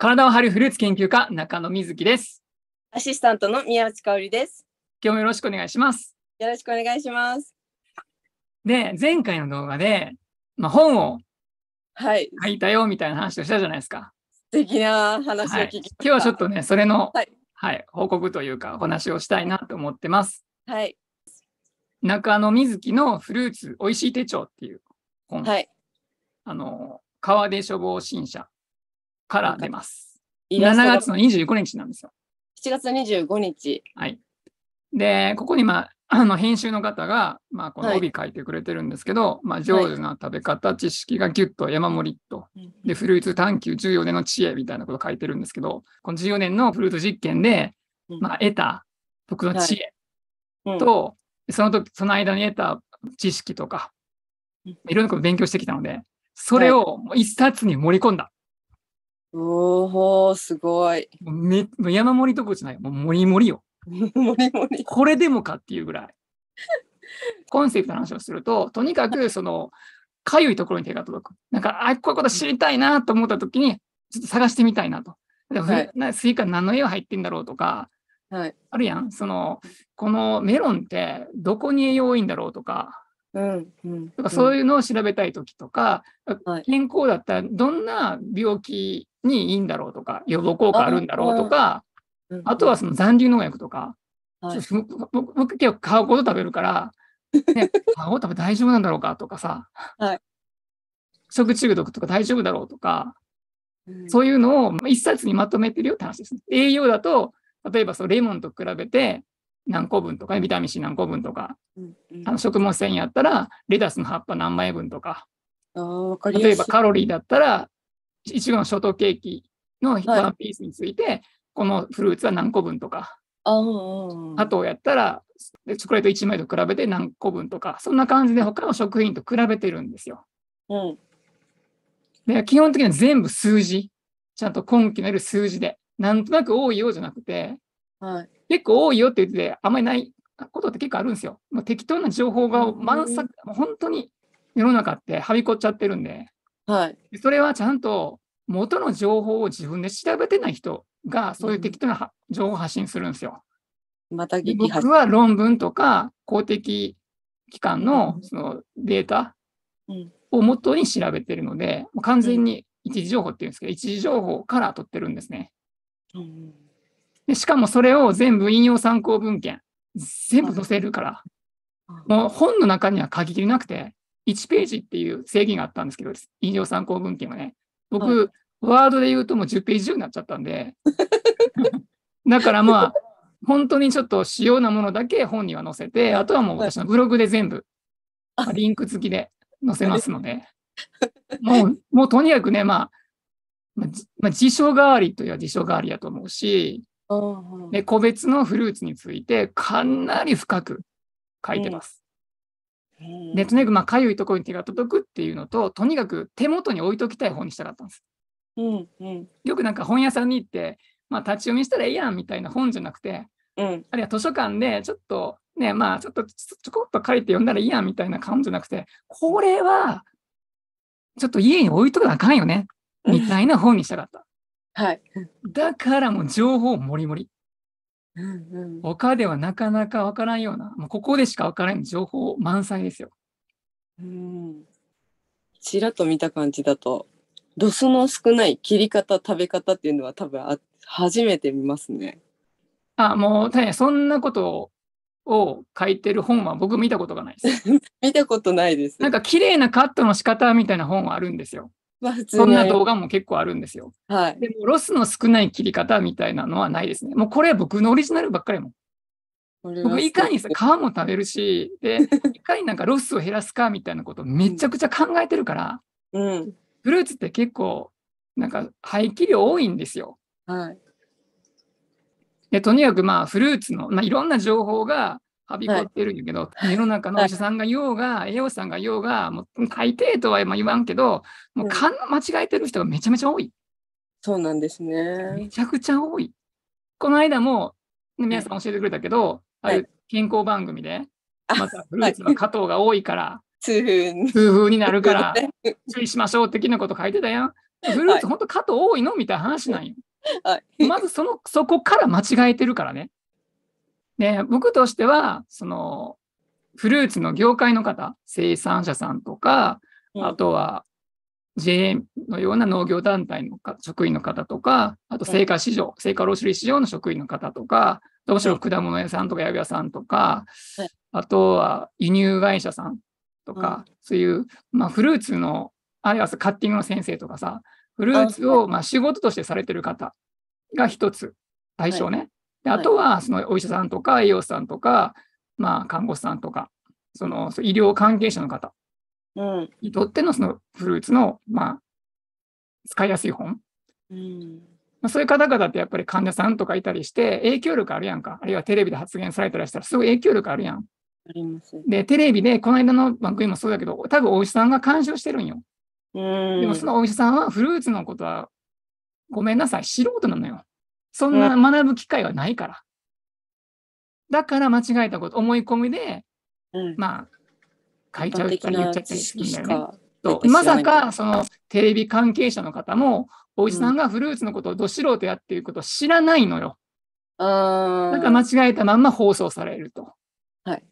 体を張るフルーツ研究家、中野瑞希です。アシスタントの宮内香織です。今日もよろしくお願いします。よろしくお願いします。で、前回の動画で、まあ、本を書いたよみたいな話をしたじゃないですか。はい、素敵な話を聞き、はい、今日はちょっとね、それの、はい、はい、報告というか、お話をしたいなと思ってます。はい。中野瑞希のフルーツおいしい手帳っていう本。はい。あの、川出処方新社から出ます。7月の25日なんですよ。7月25日。はい。で、ここに、まあ、あの編集の方が、まあ、この帯書いてくれてるんですけど、はい、まあ、上手な食べ方、知識がギュッと山盛りと、で、フルーツ探求14年の知恵みたいなこと書いてるんですけど、この14年のフルーツ実験で、まあ、得た僕の知恵と、はいうん、その時、その間に得た知識とか、いろんなこと勉強してきたので、それをもう一冊に盛り込んだおおすごい。めもう山盛りとこじゃない。もう盛り盛りよ。盛 り盛り。これでもかっていうぐらい。コンセプトの話をすると、とにかく その、かゆいところに手が届く。なんか、あ、こういうこと知りたいなと思った時に、ちょっと探してみたいなと。でも、はい、スイカ何の絵が入ってんだろうとか、はい、あるやん。その、このメロンってどこに栄養多いんだろうとか、うんうん、そういうのを調べたい時とか、健康だったらどんな病気にいいんだろうとか予防効果あるんだろうとかあ,、とはその残留農薬とか、はい、僕僕結構皮ごと食べるから、ね、皮ごと食べ大丈夫なんだろうかとかさ、はい、食中毒とか大丈夫だろうとか、うん、そういうのを一冊にまとめてるよって話です、ね。栄養だと例えばそのレモンと比べて何個分とか、ね、ビタミン C 何個分とか、あの食物繊維やったらレタスの葉っぱ何枚分とか例えばカロリーだったらいちごのショートケーキのワンピースについて、このフルーツは何個分とかあとやったらチョコレート1枚と比べて何個分とかそんな感じで他の食品と比べてるんですよ。基本的には全部数字ちゃんと根拠のある数字でなんとなく多いようじゃなくて、はい、結構多いよって言ってて、あんまりないことって結構あるんですよ。もう適当な情報が満載、うん、本当に世の中ってはびこっちゃってるんで、はい、それはちゃんと元の情報を自分で調べてない人がそういう適当な、うん、情報を発信するんですよ。また僕は論文とか公的機関のそのデータを元に調べてるので、完全に一時情報っていうんですけど、一時情報から取ってるんですね。うんでしかもそれを全部引用参考文献、全部載せるから、もう本の中には書ききれなくて、1ページっていう制限があったんですけど、引用参考文献はね。僕、ワードで言うともう10ページ中になっちゃったんで。だからまあ、本当にちょっと主要なものだけ本には載せて、あとはもう私のブログで全部、リンク付きで載せますので、もう、もうとにかくね、まあ、まあ、辞書代わりといえば辞書代わりやと思うし、で、個別のフルーツについてかなり深く書いてます。で、とにかくまあかゆいところに手が届くっていうのと、とにかく手元に置いときたい本にしたかったんです。よくなんか本屋さんに行って、まあ、立ち読みしたらええやんみたいな本じゃなくて、うん、あるいは図書館でちょっとねまあちょっとちょこっと書いて読んだらいいやんみたいな感じじゃなくてこれはちょっと家に置いとかなあかんよねみたいな本にしたかった。はい、だからもう情報もりもり。うんうん、他ではなかなかわからんような、もうここでしかわからん情報満載ですよ。うん。ちらっと見た感じだと、ロスの少ない切り方、食べ方っていうのは多分あ初めて見ますね。あ、もう、ね、そんなことを書いてる本は僕見たことがないです。見たことないです。なんか綺麗なカットの仕方みたいな本はあるんですよ。まあ、そんな動画も結構あるんですよ。はい。でも、ロスの少ない切り方みたいなのはないですね。もうこれは僕のオリジナルばっかりも。僕、いかにさ、皮も食べるし、で、いかになんかロスを減らすかみたいなことをめちゃくちゃ考えてるから、うん。フルーツって結構、なんか排気量多いんですよ。はい。で、とにかくまあ、フルーツの、まあ、いろんな情報が、はびこってるんやけど、はい、世の中のお医者さんが言おうが、栄養士さんが言おうが、もう大抵とは言わんけど、もう勘間違えてる人がめちゃめちゃ多い。そうなんですね。めちゃくちゃ多い。この間も、ね、皆さん教えてくれたけど、はい、ある健康番組で、またフルーツの加糖が多いから、痛風痛風になるから、注意しましょう的なこと書いてたやん。フルーツ、本当加糖多いのみたいな話なんよ。はい、まずそのそこから間違えてるからね。で、僕としては、その、フルーツの業界の方、生産者さんとか、あとは JA のような農業団体の職員の方とか、あと青果市場、青果卸売市場の職員の方とか、どうしろ果物屋さんとか八百屋さんとか、あとは輸入会社さんとか、そういう、まあ、フルーツの、あるいはカッティングの先生とかさ、フルーツをま仕事としてされてる方が一つ、対象ね。あとはそのお医者さんとか栄養士さんとか、まあ、看護師さんとかその医療関係者の方にとってのそのフルーツの、まあ、使いやすい本、うんまあ、そういう方々ってやっぱり患者さんとかいたりして影響力あるやんかあるいはテレビで発言されたりしたらすごい影響力あるやん。ありますでテレビでこの間の番組もそうだけど多分お医者さんが監修してるんよ。うんでもそのお医者さんはフルーツのことはごめんなさい素人なのよ。そんな学ぶ機会はないから。だから間違えたこと、思い込みで、うん、まあ、書いちゃう人に言っちゃっていいんだよね。とまさか、そのテレビ関係者の方も、おじさんがフルーツのことをど素人やっていうことを知らないのよ。うん、だから間違えたまんま放送されると。はい。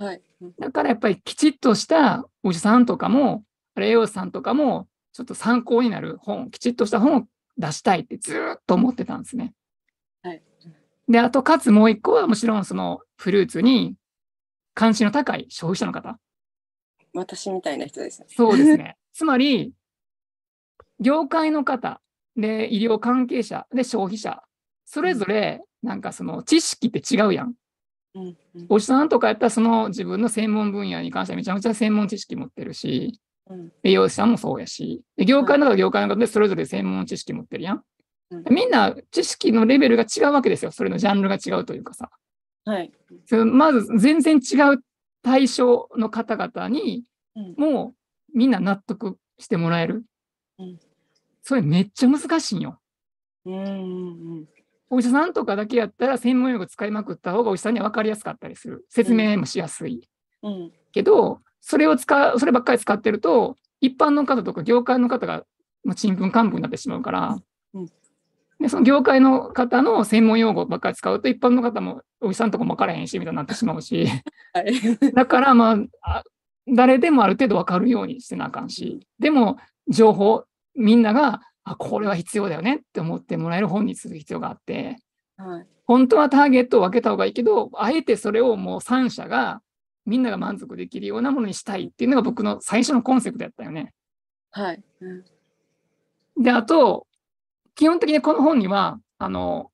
はい。だからやっぱりきちっとしたおじさんとかも、あれ、栄養士さんとかも、ちょっと参考になる本、きちっとした本を出したいってずっと思ってたんですね。はい、であとかつもう一個はもちろんそのフルーツに関心の高い消費者の方。私みたいな人ですね。そうですね。つまり業界の方で医療関係者で消費者それぞれなんかその知識って違うやん。うんうん、おじさんとかやったらその自分の専門分野に関してはめちゃめちゃ専門知識持ってるしうん、美容師さんもそうやし、業界の中業界の中でそれぞれ専門知識持ってるやん。みんな知識のレベルが違うわけですよ。それのジャンルが違うというかさ。はい、まず全然違う対象の方々に、もうみんな納得してもらえる。うん、それめっちゃ難しいよ。うんうんうんお医者さんとかだけやったら専門用語使いまくった方がお医者さんには分かりやすかったりする説明もしやすい、うん、けどそれを使う、そればっかり使ってると、一般の方とか業界の方が新聞幹部になってしまうから、うんで、その業界の方の専門用語ばっかり使うと、一般の方もおじさんとかも分からへんし、みたいになってしまうし、はい、だからまあ、誰でもある程度分かるようにしてなあかんし、でも情報、みんなが、あ、これは必要だよねって思ってもらえる本にする必要があって、はい、本当はターゲットを分けた方がいいけど、あえてそれをもう3社がみんなが満足できるようなものにしたいっていうのが僕の最初のコンセプトやったよね。はい。うん、で、あと、基本的にこの本には、あの、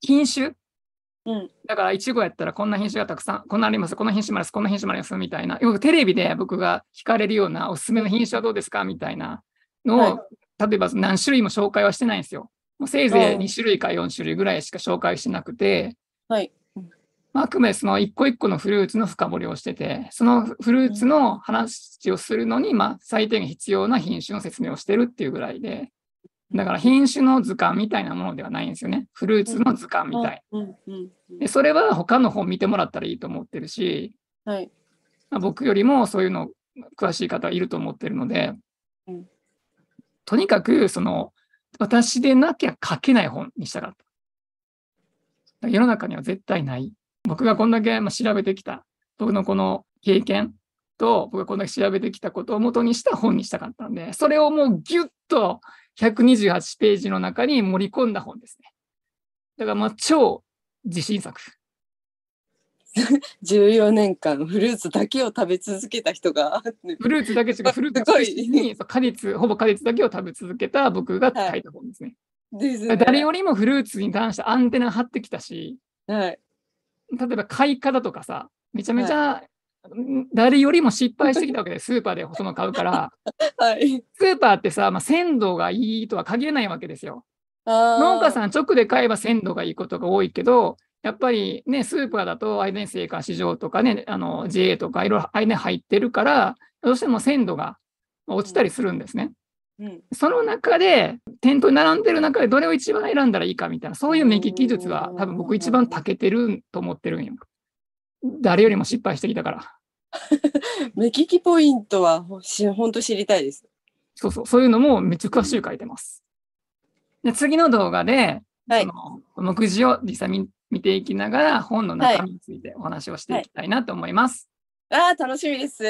品種、うん、だから、いちごやったらこんな品種がたくさん、こんなあります、こんな品種もあります、こんな品種もありますみたいな、よくテレビで僕が聞かれるようなおすすめの品種はどうですかみたいなのを、はい、例えば何種類も紹介はしてないんですよ。もうせいぜい2種類か4種類ぐらいしか紹介してなくて、はい、まあ、くまでその一個一個のフルーツの深掘りをしてて、そのフルーツの話をするのに、まあ、最低限必要な品種の説明をしてるっていうぐらいで、だから品種の図鑑みたいなものではないんですよね。フルーツの図鑑みたい。でそれは他の本見てもらったらいいと思ってるし、はい、ま僕よりもそういうの詳しい方いると思ってるので、うん、とにかくその私でなきゃ書けない本にしたかった。世の中には絶対ない僕がこんだけ調べてきた、僕のこの経験と、僕がこんだけ調べてきたことを元にした本にしたかったんで、それをもうギュッと128ページの中に盛り込んだ本ですね。だから超自信作。14年間フルーツだけを食べ続けた人がフルーツだけしかフルーツだけに果実ほぼ果実だけを食べ続けた僕が書いた本ですね。はい、すね誰よりもフルーツに関してアンテナ張ってきたし、はい、例えば買い方とかさ、めちゃめちゃ、はい誰よりも失敗してきたわけでスーパーで細野買うから、はい、スーパーってさ、まあ、鮮度がいいとは限らないわけですよ。農家さん直で買えば鮮度がいいことが多いけどやっぱりねスーパーだとアイデン製菓市場とかねあの JA とかいろいろアイデン入ってるからどうしても鮮度が落ちたりするんですね。うん、その中で店頭に並んでる中でどれを一番選んだらいいかみたいなそういう目利き術は多分僕一番たけてると思ってるんよ誰よりも失敗してきたから 目利きポイントは本当知りたいですそうそうそういうのもめっちゃ詳しく書いてますで次の動画で、はい、その目次を実際見見ていきながら本の中身についてお話をしていきたいなと思います、はいあ楽しみです